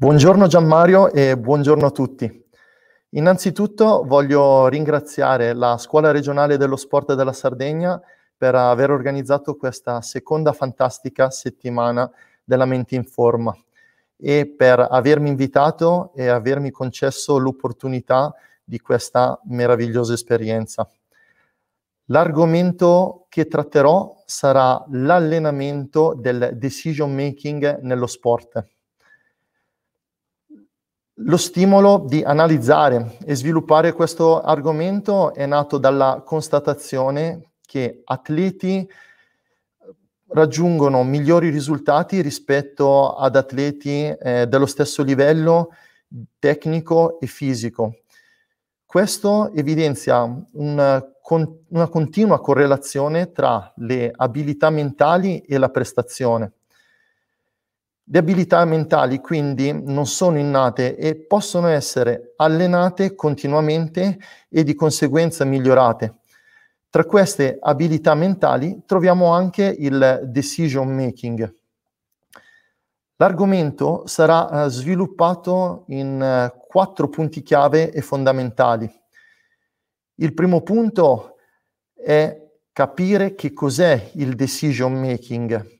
Buongiorno Gianmario e buongiorno a tutti. Innanzitutto voglio ringraziare la Scuola regionale dello sport della Sardegna per aver organizzato questa seconda fantastica settimana della Mente in Forma e per avermi invitato e avermi concesso l'opportunità di questa meravigliosa esperienza. L'argomento che tratterò sarà l'allenamento del decision making nello sport. Lo stimolo di analizzare e sviluppare questo argomento è nato dalla constatazione che atleti raggiungono migliori risultati rispetto ad atleti eh, dello stesso livello tecnico e fisico. Questo evidenzia una, con, una continua correlazione tra le abilità mentali e la prestazione. Le abilità mentali quindi non sono innate e possono essere allenate continuamente e di conseguenza migliorate. Tra queste abilità mentali troviamo anche il decision making. L'argomento sarà eh, sviluppato in eh, quattro punti chiave e fondamentali. Il primo punto è capire che cos'è il decision making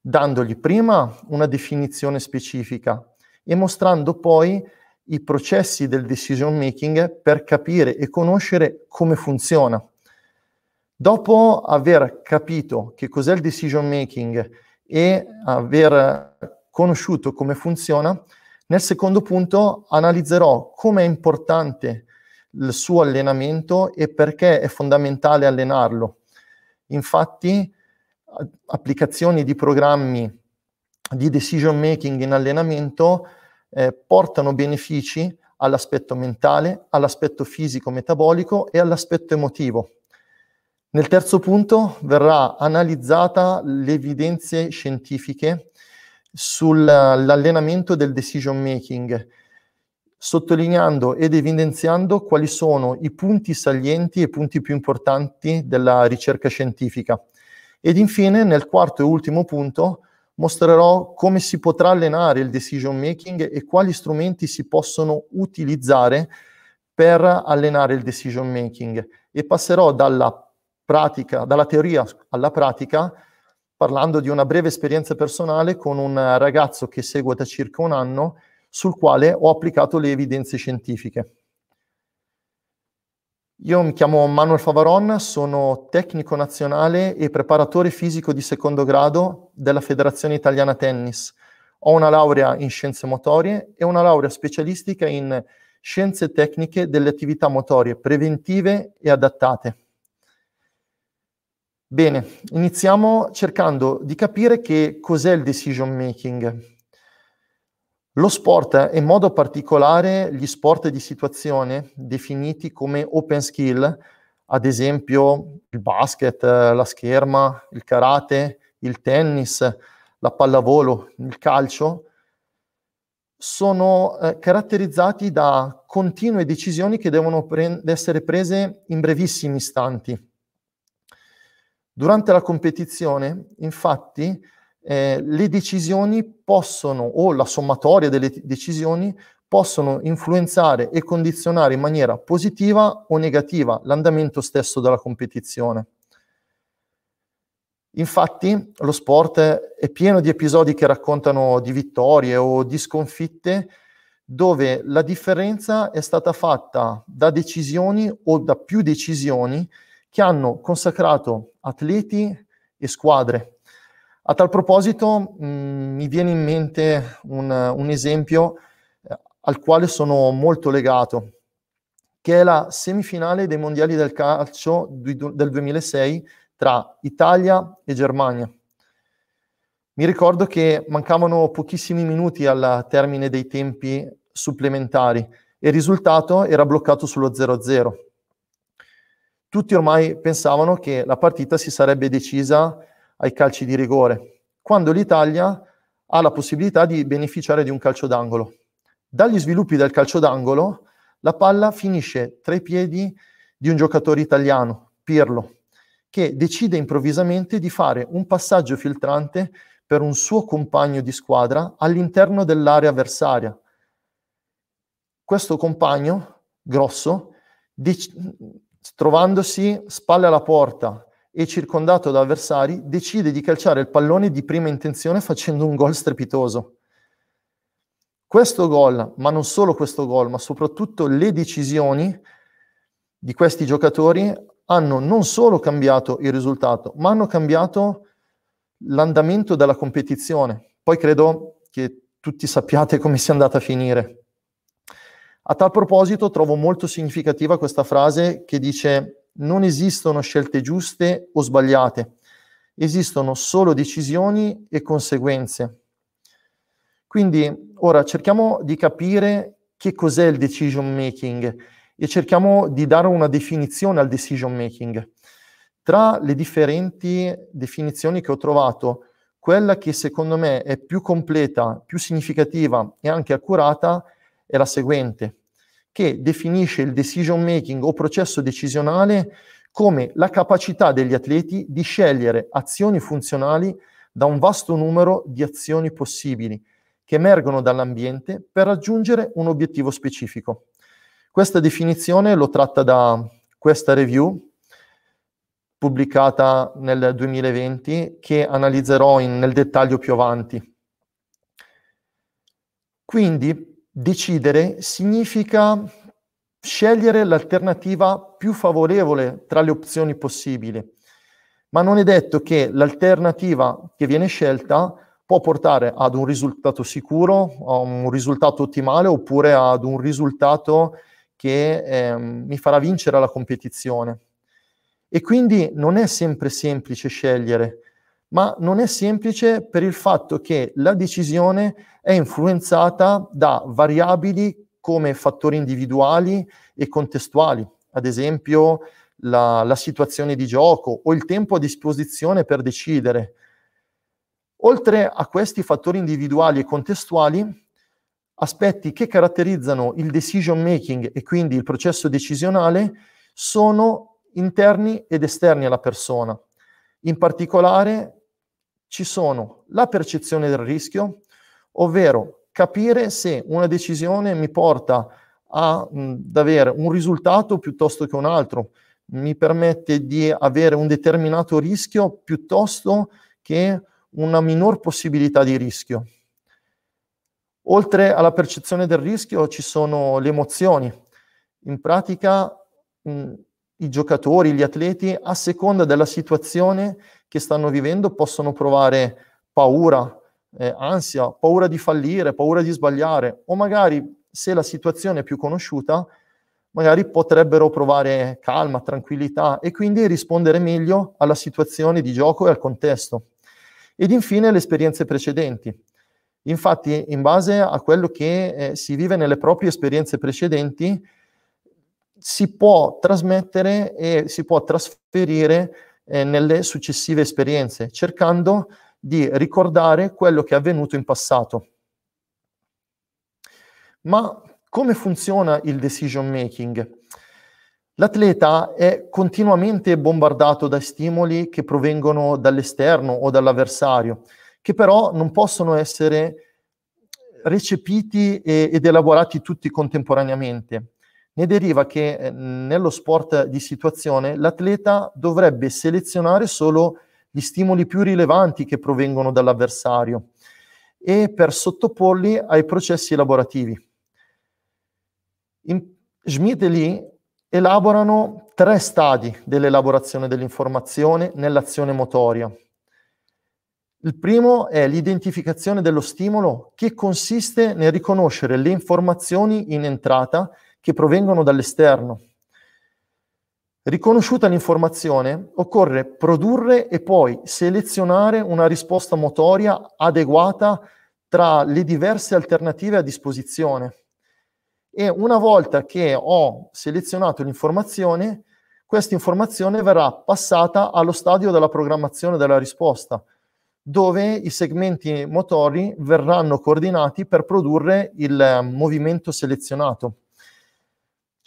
dandogli prima una definizione specifica e mostrando poi i processi del decision making per capire e conoscere come funziona. Dopo aver capito che cos'è il decision making e aver conosciuto come funziona, nel secondo punto analizzerò come è importante il suo allenamento e perché è fondamentale allenarlo. Infatti, applicazioni di programmi di decision making in allenamento eh, portano benefici all'aspetto mentale, all'aspetto fisico-metabolico e all'aspetto emotivo. Nel terzo punto verrà analizzata le evidenze scientifiche sull'allenamento del decision making, sottolineando ed evidenziando quali sono i punti salienti e i punti più importanti della ricerca scientifica. Ed infine, nel quarto e ultimo punto, mostrerò come si potrà allenare il decision making e quali strumenti si possono utilizzare per allenare il decision making e passerò dalla pratica, dalla teoria alla pratica parlando di una breve esperienza personale con un ragazzo che seguo da circa un anno sul quale ho applicato le evidenze scientifiche. Io mi chiamo Manuel Favaron, sono tecnico nazionale e preparatore fisico di secondo grado della Federazione Italiana Tennis. Ho una laurea in scienze motorie e una laurea specialistica in scienze tecniche delle attività motorie preventive e adattate. Bene, iniziamo cercando di capire che cos'è il decision making. Lo sport, e eh, in modo particolare gli sport di situazione definiti come open skill, ad esempio il basket, eh, la scherma, il karate, il tennis, la pallavolo, il calcio, sono eh, caratterizzati da continue decisioni che devono pre- essere prese in brevissimi istanti. Durante la competizione, infatti, eh, le decisioni possono, o la sommatoria delle decisioni, possono influenzare e condizionare in maniera positiva o negativa l'andamento stesso della competizione. Infatti lo sport è pieno di episodi che raccontano di vittorie o di sconfitte dove la differenza è stata fatta da decisioni o da più decisioni che hanno consacrato atleti e squadre a tal proposito mh, mm, mi viene in mente un, un esempio eh, al quale sono molto legato, che è la semifinale dei mondiali del calcio du- del 2006 tra Italia e Germania. Mi ricordo che mancavano pochissimi minuti al termine dei tempi supplementari e il risultato era bloccato sullo 0-0. Tutti ormai pensavano che la partita si sarebbe decisa ai calci di rigore, quando l'Italia ha la possibilità di beneficiare di un calcio d'angolo. Dagli sviluppi del calcio d'angolo, la palla finisce tra i piedi di un giocatore italiano, Pirlo, che decide improvvisamente di fare un passaggio filtrante per un suo compagno di squadra all'interno dell'area avversaria. Questo compagno, grosso, dic- trovandosi spalle alla porta, e circondato da avversari, decide di calciare il pallone di prima intenzione facendo un gol strepitoso. Questo gol, ma non solo questo gol, ma soprattutto le decisioni di questi giocatori hanno non solo cambiato il risultato, ma hanno cambiato l'andamento della competizione. Poi credo che tutti sappiate come sia andata a finire. A tal proposito trovo molto significativa questa frase che dice non esistono scelte giuste o sbagliate, esistono solo decisioni e conseguenze. Quindi ora cerchiamo di capire che cos'è il decision making e cerchiamo di dare una definizione al decision making. Tra le differenti definizioni che ho trovato, quella che secondo me è più completa, più significativa e anche accurata è la seguente che definisce il decision making o processo decisionale come la capacità degli atleti di scegliere azioni funzionali da un vasto numero di azioni possibili che emergono dall'ambiente per raggiungere un obiettivo specifico. Questa definizione l'ho tratta da questa review pubblicata nel 2020 che analizzerò in, nel dettaglio più avanti. Quindi decidere significa scegliere l'alternativa più favorevole tra le opzioni possibili, ma non è detto che l'alternativa che viene scelta può portare ad un risultato sicuro, a un risultato ottimale oppure ad un risultato che eh, mi farà vincere la competizione. E quindi non è sempre semplice scegliere, ma non è semplice per il fatto che la decisione è influenzata da variabili come fattori individuali e contestuali, ad esempio la, la situazione di gioco o il tempo a disposizione per decidere. Oltre a questi fattori individuali e contestuali, aspetti che caratterizzano il decision making e quindi il processo decisionale sono interni ed esterni alla persona. In particolare ci sono la percezione del rischio, ovvero capire se una decisione mi porta a, mh, ad avere un risultato piuttosto che un altro, mi permette di avere un determinato rischio piuttosto che una minor possibilità di rischio. Oltre alla percezione del rischio ci sono le emozioni. In pratica mh, i giocatori, gli atleti, a seconda della situazione, che stanno vivendo possono provare paura, eh, ansia, paura di fallire, paura di sbagliare o magari se la situazione è più conosciuta, magari potrebbero provare calma, tranquillità e quindi rispondere meglio alla situazione di gioco e al contesto. Ed infine le esperienze precedenti. Infatti, in base a quello che eh, si vive nelle proprie esperienze precedenti, si può trasmettere e si può trasferire eh, nelle successive esperienze, cercando di ricordare quello che è avvenuto in passato. Ma come funziona il decision making? L'atleta è continuamente bombardato da stimoli che provengono dall'esterno o dall'avversario, che però non possono essere recepiti ed elaborati tutti contemporaneamente. Ne deriva che eh, nello sport di situazione l'atleta dovrebbe selezionare solo gli stimoli più rilevanti che provengono dall'avversario e per sottoporli ai processi elaborativi. In Schmidt e Lee elaborano tre stadi dell'elaborazione dell'informazione nell'azione motoria. Il primo è l'identificazione dello stimolo che consiste nel riconoscere le informazioni in entrata che provengono dall'esterno. Riconosciuta l'informazione, occorre produrre e poi selezionare una risposta motoria adeguata tra le diverse alternative a disposizione. E una volta che ho selezionato l'informazione, questa informazione verrà passata allo stadio della programmazione della risposta, dove i segmenti motori verranno coordinati per produrre il eh, movimento selezionato.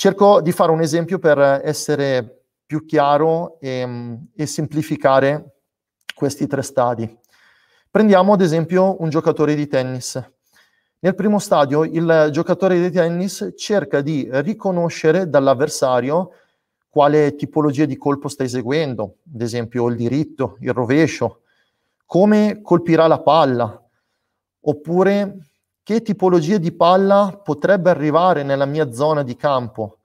Cerco di fare un esempio per essere più chiaro e, mm, e semplificare questi tre stadi. Prendiamo ad esempio un giocatore di tennis. Nel primo stadio il giocatore di tennis cerca di riconoscere dall'avversario quale tipologia di colpo sta eseguendo, ad esempio il diritto, il rovescio, come colpirà la palla, oppure che tipologia di palla potrebbe arrivare nella mia zona di campo.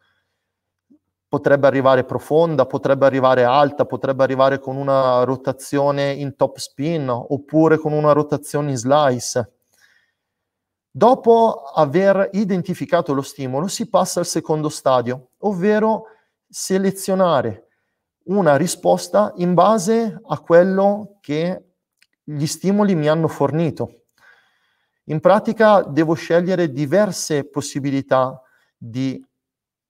Potrebbe arrivare profonda, potrebbe arrivare alta, potrebbe arrivare con una rotazione in top spin oppure con una rotazione in slice. Dopo aver identificato lo stimolo si passa al secondo stadio, ovvero selezionare una risposta in base a quello che gli stimoli mi hanno fornito. In pratica devo scegliere diverse possibilità di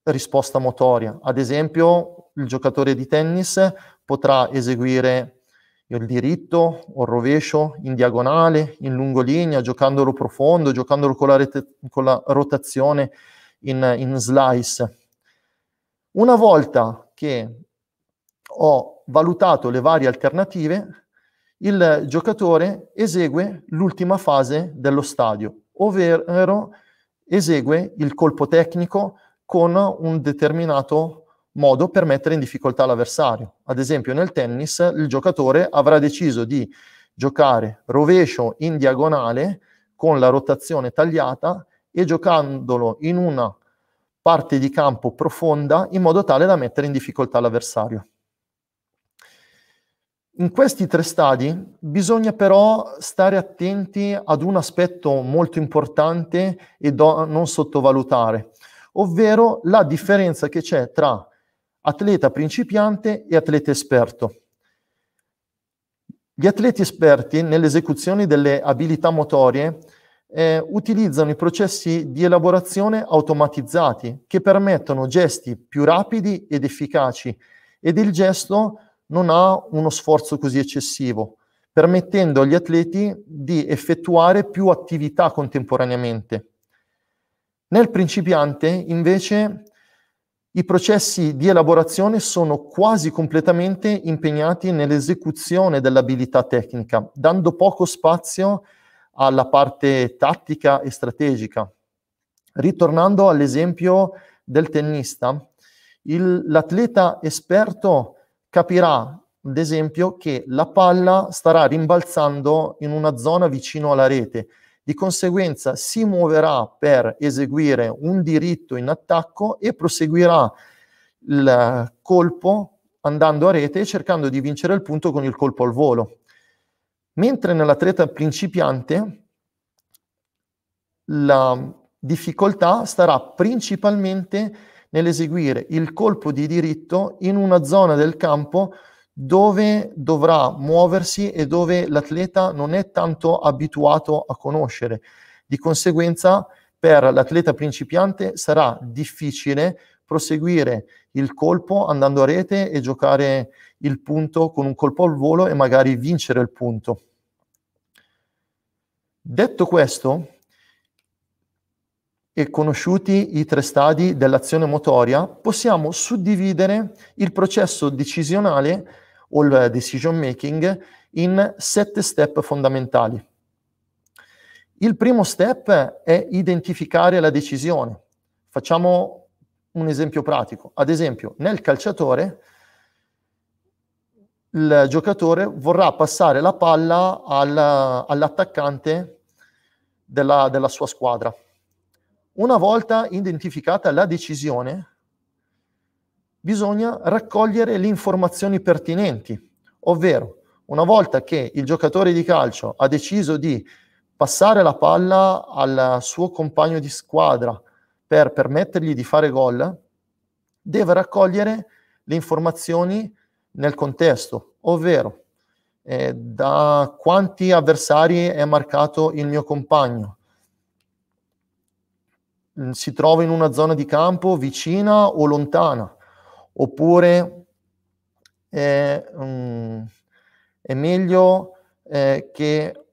risposta motoria. Ad esempio, il giocatore di tennis potrà eseguire il diritto o il rovescio in diagonale, in lungolinea, giocandolo profondo, giocandolo con la, rete, con la rotazione in, in slice. Una volta che ho valutato le varie alternative, il giocatore esegue l'ultima fase dello stadio, ovvero esegue il colpo tecnico con un determinato modo per mettere in difficoltà l'avversario. Ad esempio nel tennis il giocatore avrà deciso di giocare rovescio in diagonale con la rotazione tagliata e giocandolo in una parte di campo profonda in modo tale da mettere in difficoltà l'avversario. In questi tre stadi bisogna però stare attenti ad un aspetto molto importante e da non sottovalutare, ovvero la differenza che c'è tra atleta principiante e atleta esperto. Gli atleti esperti nell'esecuzione delle abilità motorie eh, utilizzano i processi di elaborazione automatizzati che permettono gesti più rapidi ed efficaci ed il gesto non ha uno sforzo così eccessivo, permettendo agli atleti di effettuare più attività contemporaneamente. Nel principiante, invece, i processi di elaborazione sono quasi completamente impegnati nell'esecuzione dell'abilità tecnica, dando poco spazio alla parte tattica e strategica. Ritornando all'esempio del tennista, il, l'atleta esperto capirà, ad esempio, che la palla starà rimbalzando in una zona vicino alla rete. Di conseguenza si muoverà per eseguire un diritto in attacco e proseguirà il colpo andando a rete e cercando di vincere il punto con il colpo al volo. Mentre nell'atleta principiante la difficoltà starà principalmente nell'eseguire il colpo di diritto in una zona del campo dove dovrà muoversi e dove l'atleta non è tanto abituato a conoscere. Di conseguenza, per l'atleta principiante sarà difficile proseguire il colpo andando a rete e giocare il punto con un colpo al volo e magari vincere il punto. Detto questo, e conosciuti i tre stadi dell'azione motoria, possiamo suddividere il processo decisionale o il decision making in sette step fondamentali. Il primo step è identificare la decisione. Facciamo un esempio pratico. Ad esempio, nel calciatore il giocatore vorrà passare la palla al, all'attaccante della, della sua squadra una volta identificata la decisione, bisogna raccogliere le informazioni pertinenti, ovvero una volta che il giocatore di calcio ha deciso di passare la palla al suo compagno di squadra per permettergli di fare gol, deve raccogliere le informazioni nel contesto, ovvero eh, da quanti avversari è marcato il mio compagno, Mm, si trova in una zona di campo vicina o lontana, oppure è, mh, mm, è meglio eh, che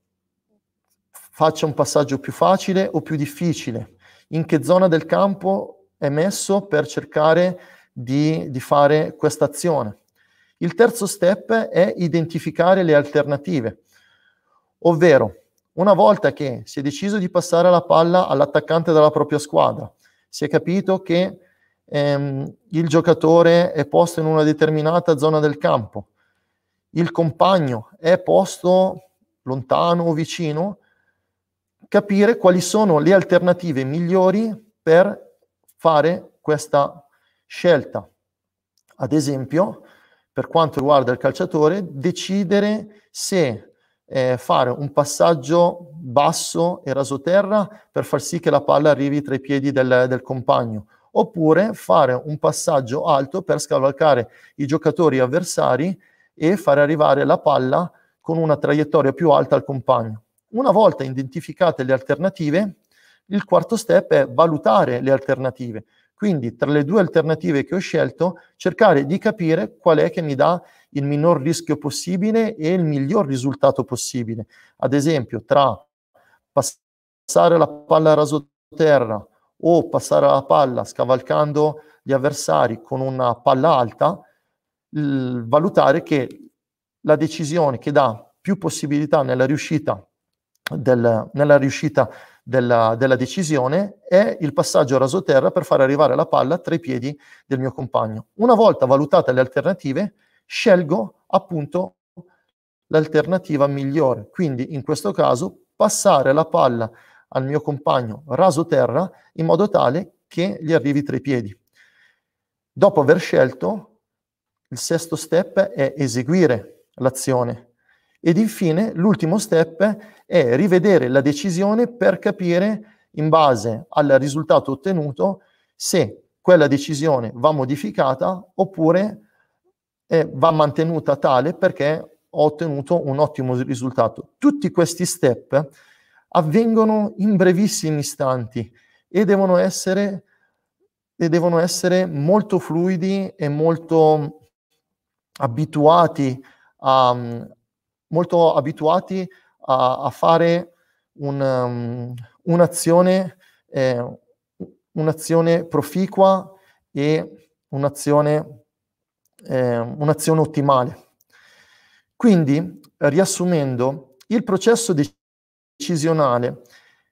faccia un passaggio più facile o più difficile, in che zona del campo è messo per cercare di, di fare questa azione. Il terzo step è identificare le alternative, ovvero una volta che si è deciso di passare la palla all'attaccante della propria squadra, si è capito che ehm, il giocatore è posto in una determinata zona del campo, il compagno è posto lontano o vicino, capire quali sono le alternative migliori per fare questa scelta. Ad esempio, per quanto riguarda il calciatore, decidere se eh, fare un passaggio basso e rasoterra per far sì che la palla arrivi tra i piedi del, del compagno, oppure fare un passaggio alto per scavalcare i giocatori avversari e far arrivare la palla con una traiettoria più alta al compagno. Una volta identificate le alternative, il quarto step è valutare le alternative. Quindi tra le due alternative che ho scelto, cercare di capire qual è che mi dà il minor rischio possibile e il miglior risultato possibile. Ad esempio, tra passare la palla a raso terra o passare la palla scavalcando gli avversari con una palla alta, valutare che la decisione che dà più possibilità nella riuscita, del, nella riuscita della, della, decisione è il passaggio a raso terra per far arrivare la palla tra i piedi del mio compagno. Una volta valutate le alternative, scelgo appunto l'alternativa migliore. Quindi in questo caso passare la palla al mio compagno raso terra in modo tale che gli arrivi tra i piedi. Dopo aver scelto, il sesto step è eseguire l'azione. Ed infine l'ultimo step è rivedere la decisione per capire in base al risultato ottenuto se quella decisione va modificata oppure no e va mantenuta tale perché ho ottenuto un ottimo risultato. Tutti questi step avvengono in brevissimi istanti e devono essere, e devono essere molto fluidi e molto abituati a, molto abituati a, a fare un, um, un'azione, eh, un'azione proficua e un'azione eh, un'azione ottimale. Quindi, riassumendo, il processo decisionale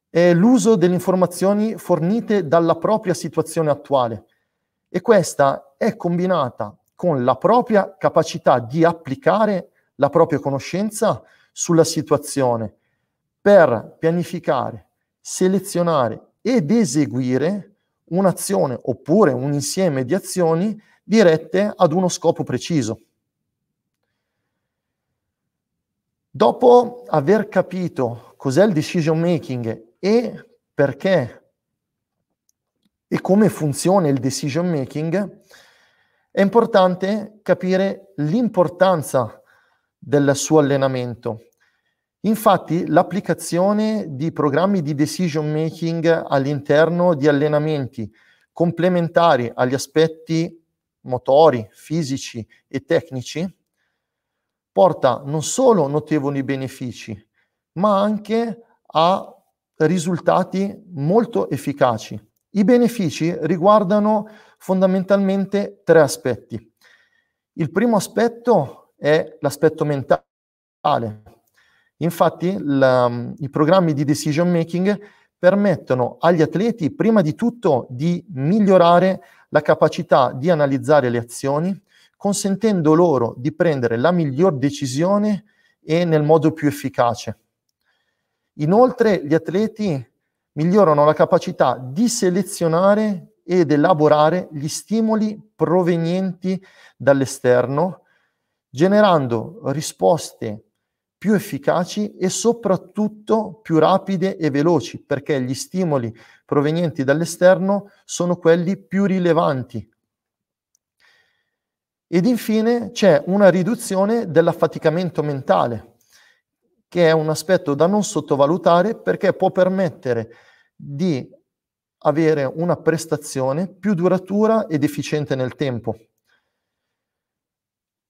è l'uso delle informazioni fornite dalla propria situazione attuale e questa è combinata con la propria capacità di applicare la propria conoscenza sulla situazione per pianificare, selezionare ed eseguire un'azione oppure un insieme di azioni dirette ad uno scopo preciso. Dopo aver capito cos'è il decision making e perché e come funziona il decision making, è importante capire l'importanza del suo allenamento. Infatti l'applicazione di programmi di decision making all'interno di allenamenti complementari agli aspetti motori, fisici e tecnici, porta non solo notevoli benefici, ma anche a risultati molto efficaci. I benefici riguardano fondamentalmente tre aspetti. Il primo aspetto è l'aspetto mentale. Infatti la, i programmi di decision making permettono agli atleti prima di tutto di migliorare la capacità di analizzare le azioni, consentendo loro di prendere la miglior decisione e nel modo più efficace. Inoltre gli atleti migliorano la capacità di selezionare ed elaborare gli stimoli provenienti dall'esterno, generando risposte più efficaci e soprattutto più rapide e veloci, perché gli stimoli provenienti dall'esterno sono quelli più rilevanti. Ed infine c'è una riduzione dell'affaticamento mentale, che è un aspetto da non sottovalutare perché può permettere di avere una prestazione più duratura ed efficiente nel tempo.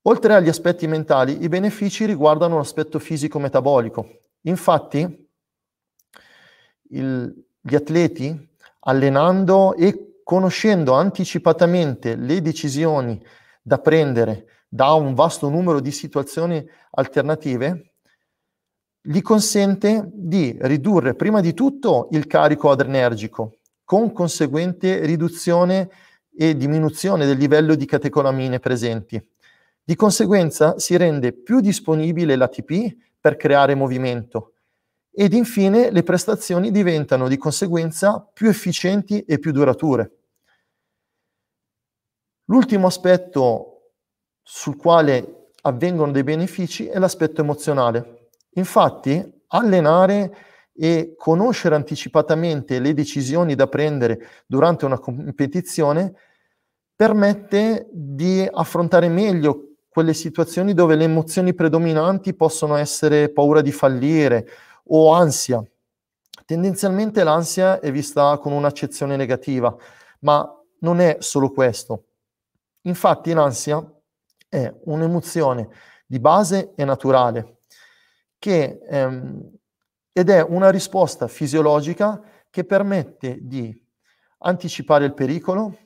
Oltre agli aspetti mentali, i benefici riguardano l'aspetto fisico-metabolico. Infatti, il, gli atleti, allenando e conoscendo anticipatamente le decisioni da prendere da un vasto numero di situazioni alternative, gli consente di ridurre prima di tutto il carico adrenergico, con conseguente riduzione e diminuzione del livello di catecolamine presenti di conseguenza si rende più disponibile l'ATP per creare movimento ed infine le prestazioni diventano di conseguenza più efficienti e più durature. L'ultimo aspetto sul quale avvengono dei benefici è l'aspetto emozionale. Infatti allenare e conoscere anticipatamente le decisioni da prendere durante una competizione permette di affrontare meglio quelle situazioni dove le emozioni predominanti possono essere paura di fallire o ansia. Tendenzialmente l'ansia è vista con un'accezione negativa, ma non è solo questo. Infatti l'ansia è un'emozione di base e naturale che, ehm, ed è una risposta fisiologica che permette di anticipare il pericolo,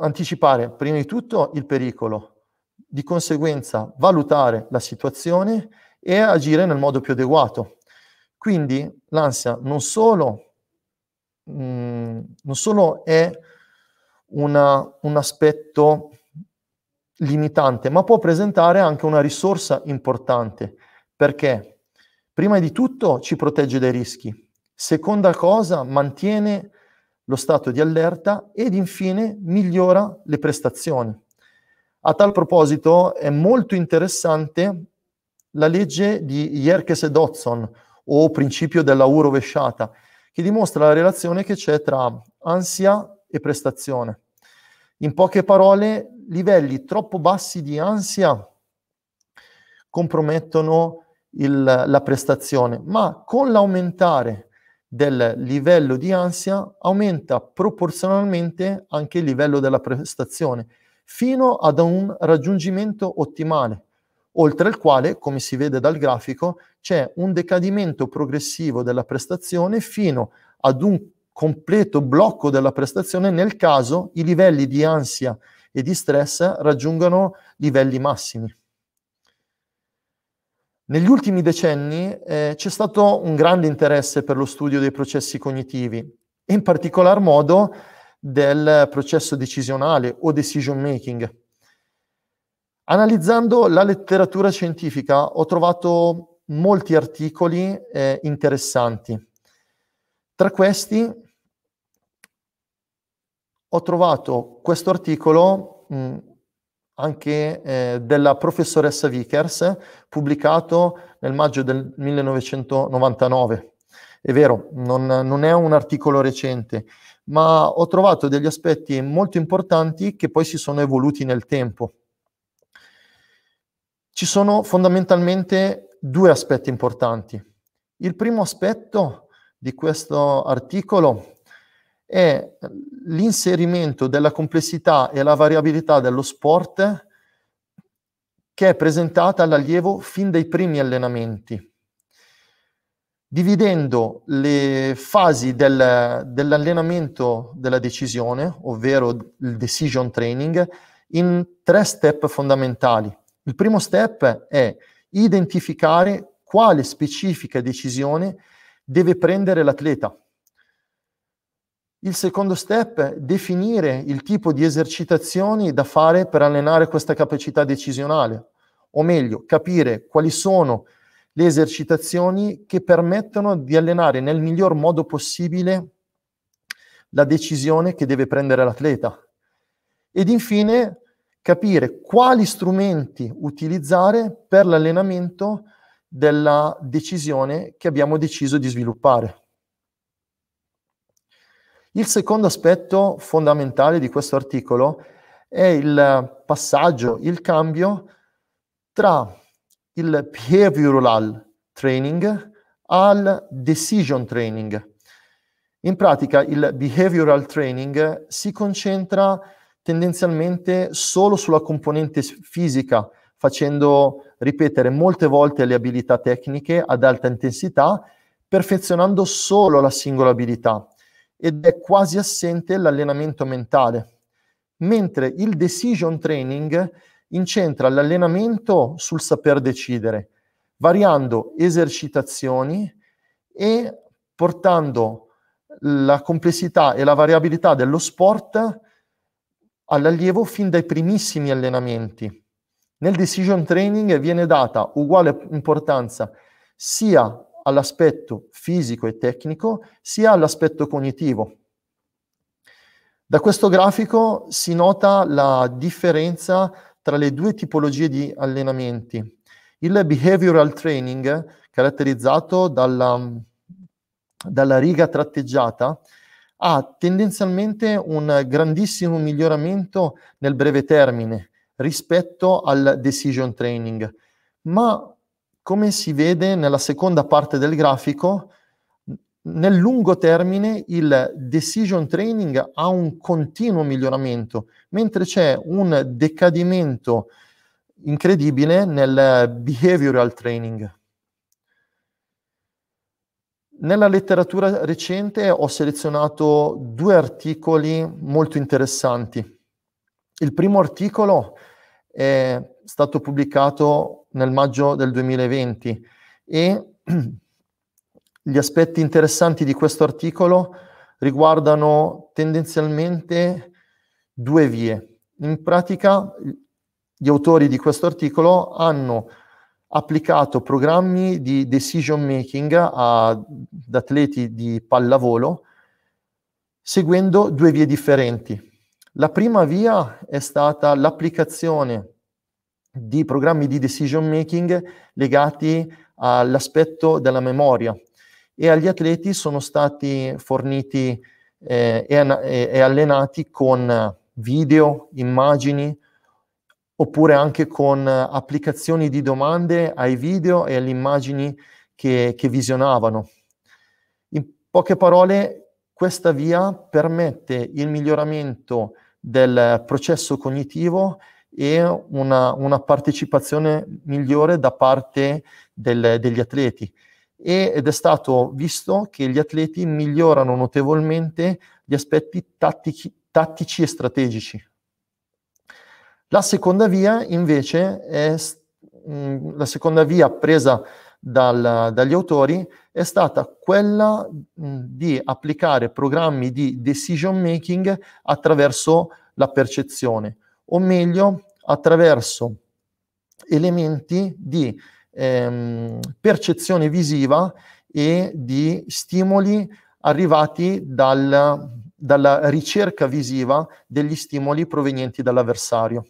anticipare prima di tutto il pericolo, di conseguenza valutare la situazione e agire nel modo più adeguato. Quindi l'ansia non solo, mh, mm, non solo è una, un aspetto limitante, ma può presentare anche una risorsa importante, perché prima di tutto ci protegge dai rischi, seconda cosa mantiene lo stato di allerta ed infine migliora le prestazioni. A tal proposito è molto interessante la legge di Jerkes e Dodson o principio della U rovesciata che dimostra la relazione che c'è tra ansia e prestazione. In poche parole, livelli troppo bassi di ansia compromettono il, la prestazione, ma con l'aumentare del livello di ansia aumenta proporzionalmente anche il livello della prestazione, fino ad un raggiungimento ottimale, oltre al quale, come si vede dal grafico, c'è un decadimento progressivo della prestazione fino ad un completo blocco della prestazione nel caso i livelli di ansia e di stress raggiungano livelli massimi. Negli ultimi decenni eh, c'è stato un grande interesse per lo studio dei processi cognitivi in particolar modo del processo decisionale o decision making. Analizzando la letteratura scientifica ho trovato molti articoli eh, interessanti. Tra questi ho trovato questo articolo mh, mm, anche eh, della professoressa Vickers, pubblicato nel maggio del 1999. È vero, non, non è un articolo recente, ma ho trovato degli aspetti molto importanti che poi si sono evoluti nel tempo. Ci sono fondamentalmente due aspetti importanti. Il primo aspetto di questo articolo è l'inserimento della complessità e la variabilità dello sport che è presentata all'allievo fin dai primi allenamenti, dividendo le fasi del, dell'allenamento della decisione, ovvero il decision training, in tre step fondamentali. Il primo step è identificare quale specifica decisione deve prendere l'atleta il secondo step è definire il tipo di esercitazioni da fare per allenare questa capacità decisionale, o meglio, capire quali sono le esercitazioni che permettono di allenare nel miglior modo possibile la decisione che deve prendere l'atleta. Ed infine capire quali strumenti utilizzare per l'allenamento della decisione che abbiamo deciso di sviluppare. Il secondo aspetto fondamentale di questo articolo è il passaggio, il cambio tra il behavioral training al decision training. In pratica il behavioral training si concentra tendenzialmente solo sulla componente fisica, facendo ripetere molte volte le abilità tecniche ad alta intensità, perfezionando solo la singola abilità ed è quasi assente l'allenamento mentale, mentre il decision training incentra l'allenamento sul saper decidere, variando esercitazioni e portando la complessità e la variabilità dello sport all'allievo fin dai primissimi allenamenti. Nel decision training viene data uguale importanza sia all'aspetto fisico e tecnico sia all'aspetto cognitivo. Da questo grafico si nota la differenza tra le due tipologie di allenamenti. Il behavioral training, caratterizzato dalla, dalla riga tratteggiata, ha tendenzialmente un grandissimo miglioramento nel breve termine rispetto al decision training, ma come si vede nella seconda parte del grafico, nel lungo termine il decision training ha un continuo miglioramento, mentre c'è un decadimento incredibile nel behavioral training. Nella letteratura recente ho selezionato due articoli molto interessanti. Il primo articolo è stato pubblicato nel maggio del 2020 e gli aspetti interessanti di questo articolo riguardano tendenzialmente due vie. In pratica gli autori di questo articolo hanno applicato programmi di decision making ad atleti di pallavolo seguendo due vie differenti. La prima via è stata l'applicazione di programmi di decision making legati all'aspetto della memoria e agli atleti sono stati forniti eh, e, e, allenati con video, immagini oppure anche con applicazioni di domande ai video e alle immagini che, che visionavano. In poche parole, questa via permette il miglioramento del processo cognitivo e una, una partecipazione migliore da parte del, degli atleti. ed è stato visto che gli atleti migliorano notevolmente gli aspetti tattici, tattici e strategici. La seconda via invece è mm, la seconda via presa dal, dagli autori è stata quella mm, di applicare programmi di decision making attraverso la percezione, o meglio attraverso elementi di ehm, percezione visiva e di stimoli arrivati dal, dalla ricerca visiva degli stimoli provenienti dall'avversario.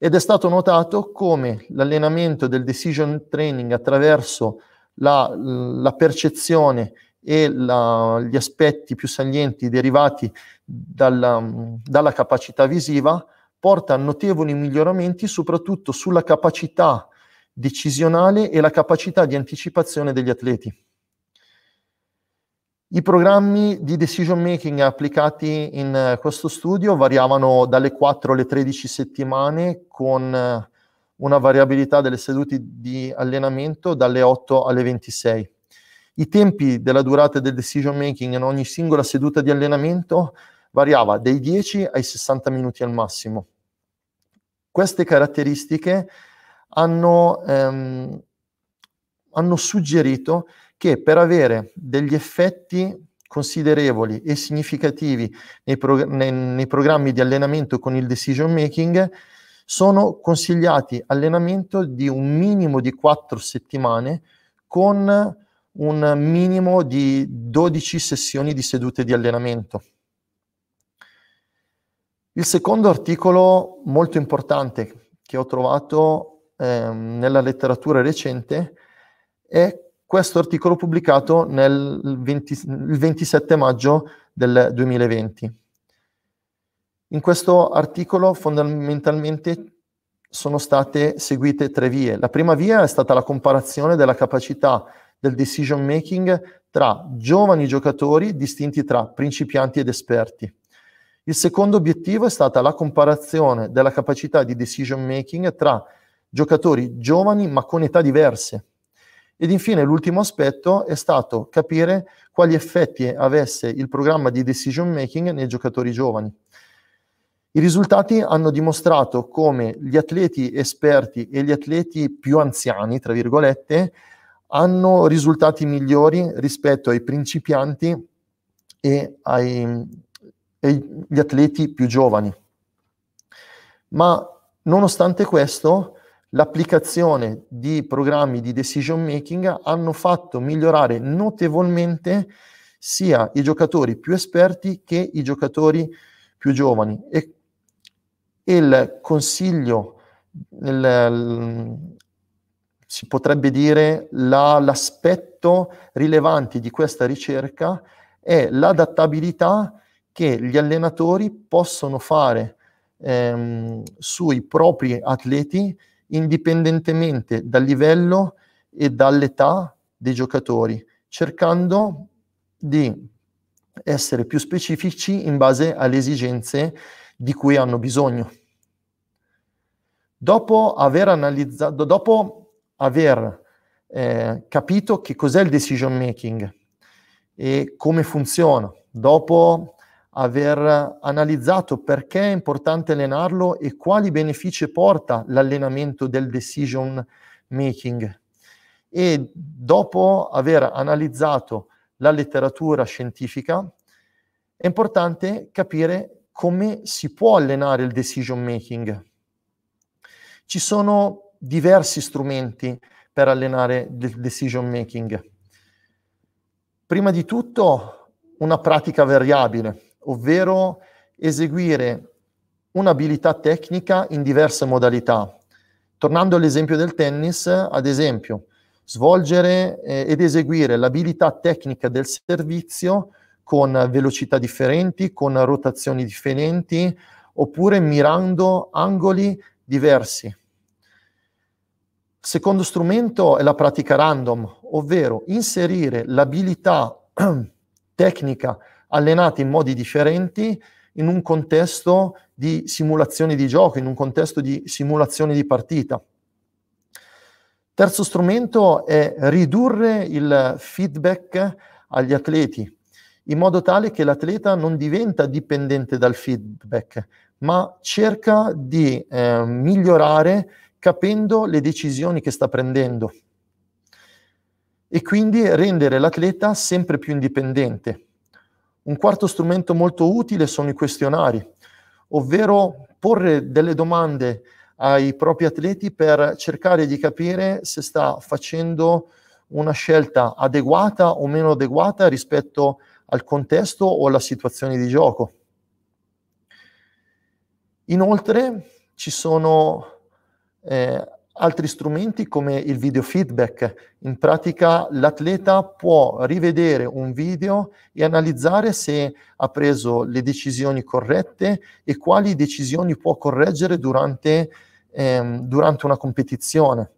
Ed è stato notato come l'allenamento del decision training attraverso la, la percezione e la, gli aspetti più salienti derivati dalla, dalla capacità visiva porta a notevoli miglioramenti soprattutto sulla capacità decisionale e la capacità di anticipazione degli atleti. I programmi di decision making applicati in eh, questo studio variavano dalle 4 alle 13 settimane con eh, una variabilità delle sedute di allenamento dalle 8 alle 26. I tempi della durata del decision making in ogni singola seduta di allenamento variava dai 10 ai 60 minuti al massimo. Queste caratteristiche hanno, ehm, hanno suggerito che per avere degli effetti considerevoli e significativi nei, prog- nei, nei, programmi di allenamento con il decision making sono consigliati allenamento di un minimo di 4 settimane con un minimo di 12 sessioni di sedute di allenamento. Il secondo articolo molto importante che ho trovato eh, nella letteratura recente è questo articolo pubblicato nel 20, il 27 maggio del 2020. In questo articolo fondamentalmente sono state seguite tre vie. La prima via è stata la comparazione della capacità del decision making tra giovani giocatori distinti tra principianti ed esperti. Il secondo obiettivo è stata la comparazione della capacità di decision making tra giocatori giovani ma con età diverse. Ed infine l'ultimo aspetto è stato capire quali effetti avesse il programma di decision making nei giocatori giovani. I risultati hanno dimostrato come gli atleti esperti e gli atleti più anziani, tra virgolette, hanno risultati migliori rispetto ai principianti e ai e gli atleti più giovani. Ma nonostante questo, l'applicazione di programmi di decision making hanno fatto migliorare notevolmente sia i giocatori più esperti che i giocatori più giovani. E il consiglio, il, si potrebbe dire, la, l'aspetto rilevante di questa ricerca è l'adattabilità che gli allenatori possono fare ehm, sui propri atleti indipendentemente dal livello e dall'età dei giocatori, cercando di essere più specifici in base alle esigenze di cui hanno bisogno. Dopo aver analizzato, dopo aver eh, capito che cos'è il decision making e come funziona, dopo aver analizzato perché è importante allenarlo e quali benefici porta l'allenamento del decision making. E dopo aver analizzato la letteratura scientifica, è importante capire come si può allenare il decision making. Ci sono diversi strumenti per allenare il decision making. Prima di tutto, una pratica variabile ovvero eseguire un'abilità tecnica in diverse modalità. Tornando all'esempio del tennis, ad esempio, svolgere eh, ed eseguire l'abilità tecnica del servizio con velocità differenti, con rotazioni differenti, oppure mirando angoli diversi. Secondo strumento è la pratica random, ovvero inserire l'abilità tecnica allenate in modi differenti in un contesto di simulazione di gioco, in un contesto di simulazione di partita. Terzo strumento è ridurre il feedback agli atleti, in modo tale che l'atleta non diventa dipendente dal feedback, ma cerca di eh, migliorare capendo le decisioni che sta prendendo e quindi rendere l'atleta sempre più indipendente. Un quarto strumento molto utile sono i questionari, ovvero porre delle domande ai propri atleti per cercare di capire se sta facendo una scelta adeguata o meno adeguata rispetto al contesto o alla situazione di gioco. Inoltre ci sono eh, altri strumenti come il video feedback. In pratica l'atleta può rivedere un video e analizzare se ha preso le decisioni corrette e quali decisioni può correggere durante, ehm, durante una competizione.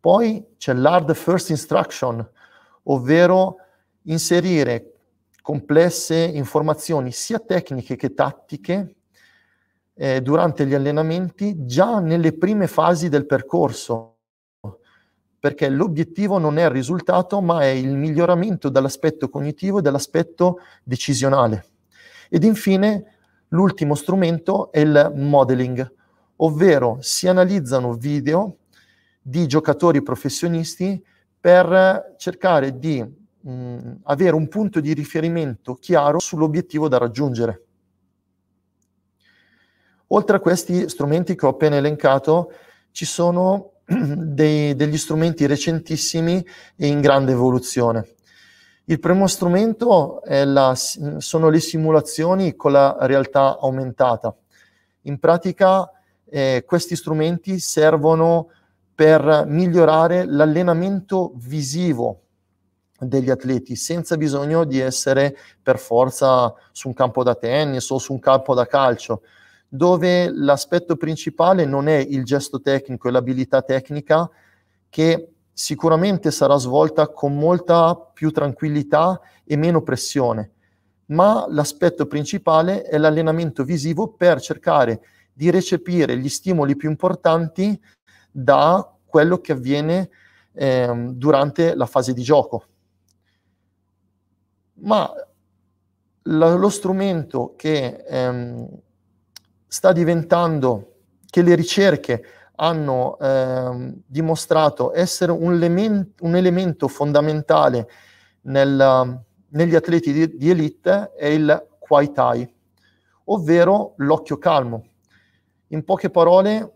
Poi c'è l'hard first instruction, ovvero inserire complesse informazioni sia tecniche che tattiche eh, durante gli allenamenti già nelle prime fasi del percorso, perché l'obiettivo non è il risultato, ma è il miglioramento dall'aspetto cognitivo e dall'aspetto decisionale. Ed infine l'ultimo strumento è il modeling, ovvero si analizzano video di giocatori professionisti per cercare di mh, mm, avere un punto di riferimento chiaro sull'obiettivo da raggiungere. Oltre a questi strumenti che ho appena elencato, ci sono dei, degli strumenti recentissimi e in grande evoluzione. Il primo strumento la, sono le simulazioni con la realtà aumentata. In pratica eh, questi strumenti servono per migliorare l'allenamento visivo degli atleti senza bisogno di essere per forza su un campo da tennis o su un campo da calcio dove l'aspetto principale non è il gesto tecnico e l'abilità tecnica, che sicuramente sarà svolta con molta più tranquillità e meno pressione, ma l'aspetto principale è l'allenamento visivo per cercare di recepire gli stimoli più importanti da quello che avviene eh, durante la fase di gioco. Ma la, lo strumento che ehm, sta diventando, che le ricerche hanno eh, dimostrato essere un, element, un elemento fondamentale nel, negli atleti di, di, elite è il Kwai Tai, ovvero l'occhio calmo. In poche parole,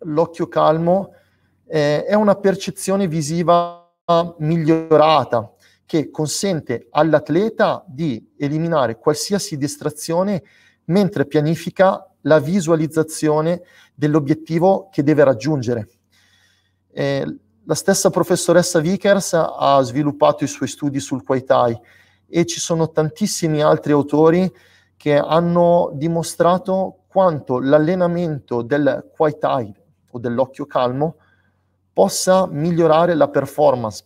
l'occhio calmo eh, è una percezione visiva migliorata che consente all'atleta di eliminare qualsiasi distrazione mentre pianifica la visualizzazione dell'obiettivo che deve raggiungere. Eh, la stessa professoressa Vickers ha sviluppato i suoi studi sul Kwai Thai e ci sono tantissimi altri autori che hanno dimostrato quanto l'allenamento del Kwai Thai o dell'occhio calmo possa migliorare la performance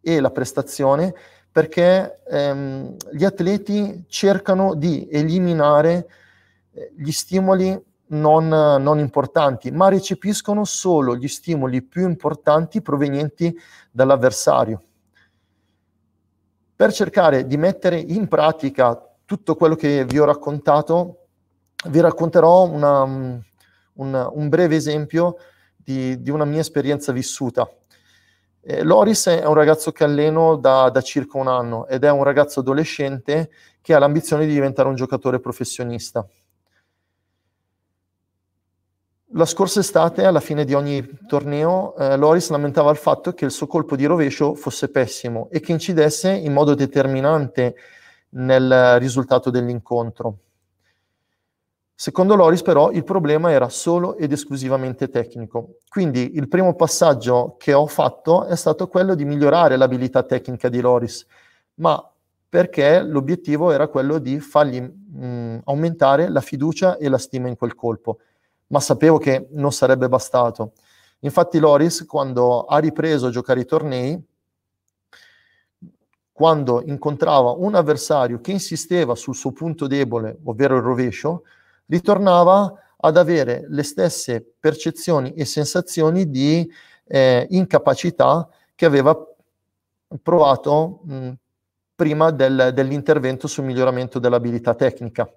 e la prestazione perché ehm, gli atleti cercano di eliminare eh, gli stimoli non, non, importanti, ma recepiscono solo gli stimoli più importanti provenienti dall'avversario. Per cercare di mettere in pratica tutto quello che vi ho raccontato, vi racconterò una, un, un breve esempio di, di una mia esperienza vissuta. Eh, Loris è un ragazzo che alleno da, da, circa un anno ed è un ragazzo adolescente che ha l'ambizione di diventare un giocatore professionista. La scorsa estate, alla fine di ogni torneo, eh, Loris lamentava il fatto che il suo colpo di rovescio fosse pessimo e che incidesse in modo determinante nel risultato dell'incontro. Secondo Loris però il problema era solo ed esclusivamente tecnico. Quindi il primo passaggio che ho fatto è stato quello di migliorare l'abilità tecnica di Loris, ma perché l'obiettivo era quello di fargli mh, mm, aumentare la fiducia e la stima in quel colpo, ma sapevo che non sarebbe bastato. Infatti Loris quando ha ripreso a giocare i tornei, quando incontrava un avversario che insisteva sul suo punto debole, ovvero il rovescio, ritornava ad avere le stesse percezioni e sensazioni di eh, incapacità che aveva provato mh, prima del, dell'intervento sul miglioramento dell'abilità tecnica.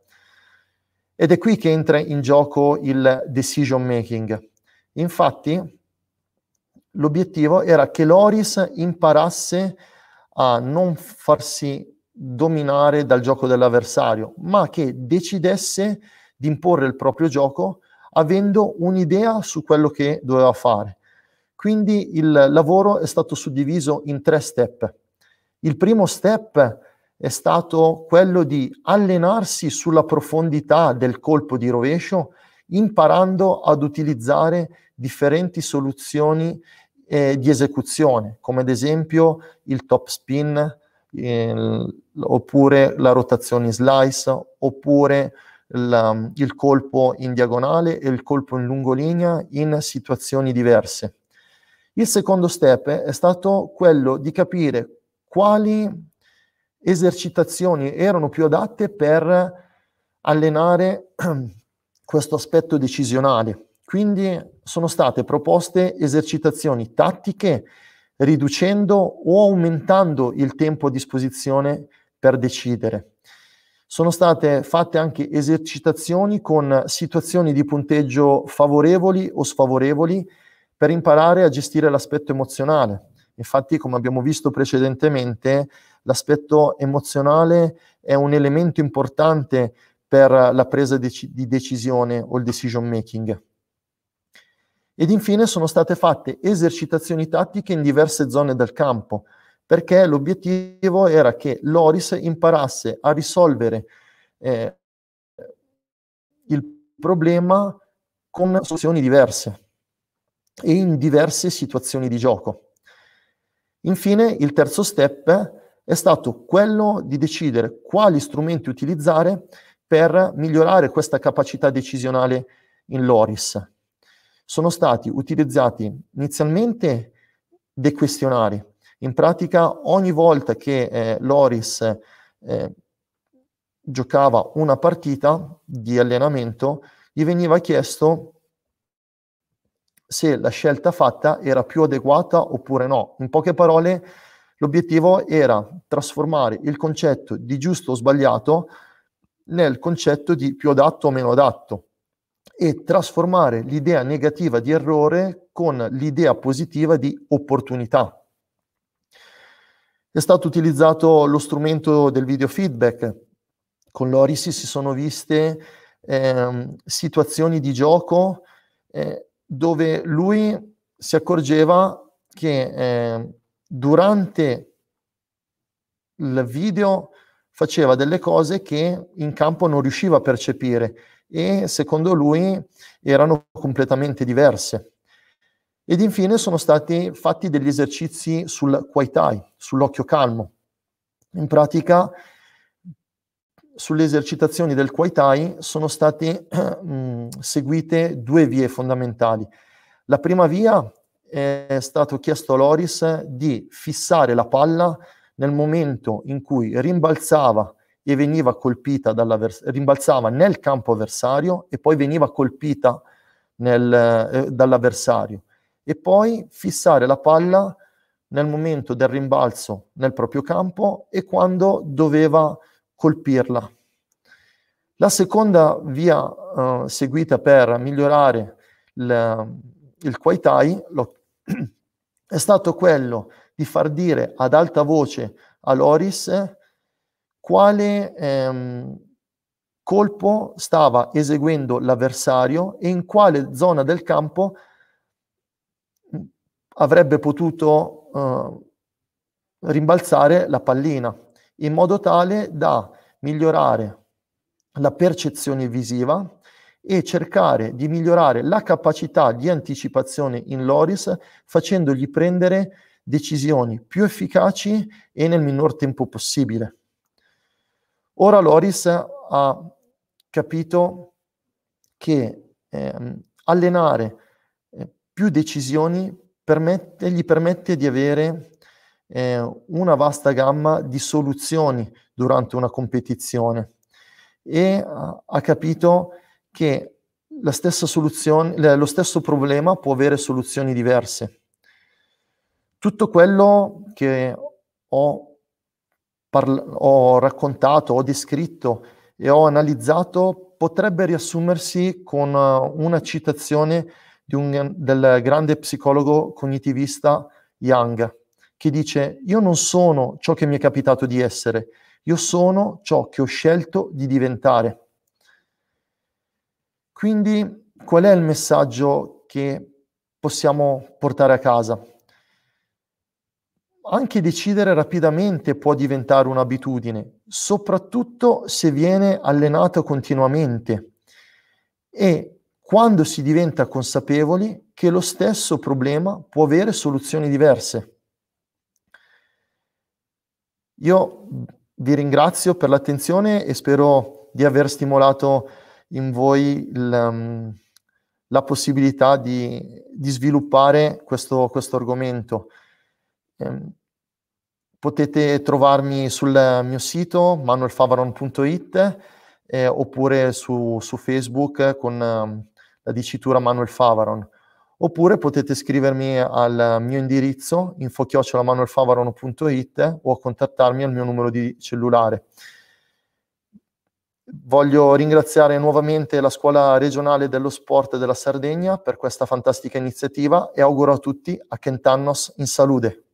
Ed è qui che entra in gioco il decision making. Infatti, l'obiettivo era che Loris imparasse a non farsi dominare dal gioco dell'avversario, ma che decidesse di imporre il proprio gioco avendo un'idea su quello che doveva fare. Quindi il lavoro è stato suddiviso in tre step. Il primo step è stato quello di allenarsi sulla profondità del colpo di rovescio, imparando ad utilizzare differenti soluzioni eh, di esecuzione, come ad esempio il top spin, eh, oppure la rotazione slice, oppure il, um, il colpo in diagonale e il colpo in lungolinea in situazioni diverse. Il secondo step è stato quello di capire quali esercitazioni erano più adatte per allenare questo aspetto decisionale. Quindi sono state proposte esercitazioni tattiche riducendo o aumentando il tempo a disposizione per decidere. Sono state fatte anche esercitazioni con situazioni di punteggio favorevoli o sfavorevoli per imparare a gestire l'aspetto emozionale. Infatti, come abbiamo visto precedentemente, l'aspetto emozionale è un elemento importante per la presa dec- di decisione o il decision making. Ed infine sono state fatte esercitazioni tattiche in diverse zone del campo, perché l'obiettivo era che Loris imparasse a risolvere eh, il problema con soluzioni diverse e in diverse situazioni di gioco. Infine, il terzo step è stato quello di decidere quali strumenti utilizzare per migliorare questa capacità decisionale in Loris. Sono stati utilizzati inizialmente dei questionari, in pratica ogni volta che eh, Loris eh, giocava una partita di allenamento, gli veniva chiesto se la scelta fatta era più adeguata oppure no. In poche parole, l'obiettivo era trasformare il concetto di giusto o sbagliato nel concetto di più adatto o meno adatto e trasformare l'idea negativa di errore con l'idea positiva di opportunità. È stato utilizzato lo strumento del video feedback. Con l'Oris si sono viste eh, situazioni di gioco eh, dove lui si accorgeva che eh, durante il video faceva delle cose che in campo non riusciva a percepire e secondo lui erano completamente diverse. Ed infine sono stati fatti degli esercizi sul Quaitai, sull'occhio calmo. In pratica, sulle esercitazioni del Quaitai sono state eh, seguite due vie fondamentali. La prima via è stato chiesto a Loris di fissare la palla nel momento in cui rimbalzava e veniva colpita dalla vers- rimbalzava nel campo avversario e poi veniva colpita nel, eh, dall'avversario e poi fissare la palla nel momento del rimbalzo nel proprio campo e quando doveva colpirla. La seconda via uh, seguita per migliorare il, il Quaitai è stato quello di far dire ad alta voce a Loris quale ehm, colpo stava eseguendo l'avversario e in quale zona del campo avrebbe potuto eh, rimbalzare la pallina in modo tale da migliorare la percezione visiva e cercare di migliorare la capacità di anticipazione in Loris facendogli prendere decisioni più efficaci e nel minor tempo possibile. Ora Loris ha capito che ehm, eh, allenare più decisioni permette, gli permette di avere eh, una vasta gamma di soluzioni durante una competizione e ha, capito che la stessa soluzione, lo stesso problema può avere soluzioni diverse. Tutto quello che ho, parla- ho raccontato, ho descritto e ho analizzato potrebbe riassumersi con eh, una citazione di un, del grande psicologo cognitivista Young, che dice io non sono ciò che mi è capitato di essere, io sono ciò che ho scelto di diventare. Quindi qual è il messaggio che possiamo portare a casa? Anche decidere rapidamente può diventare un'abitudine, soprattutto se viene allenato continuamente. E quando si diventa consapevoli che lo stesso problema può avere soluzioni diverse. Io vi ringrazio per l'attenzione e spero di aver stimolato in voi il, um, la possibilità di, di sviluppare questo, questo argomento. Eh, potete trovarmi sul mio sito manuelfavaron.it eh, oppure su, su, Facebook con... Eh, la dicitura Manuel Favaron. Oppure potete scrivermi al mio indirizzo info-manuelfavaron.it o contattarmi al mio numero di cellulare. Voglio ringraziare nuovamente la Scuola Regionale dello Sport della Sardegna per questa fantastica iniziativa e auguro a tutti a Kentannos in salute.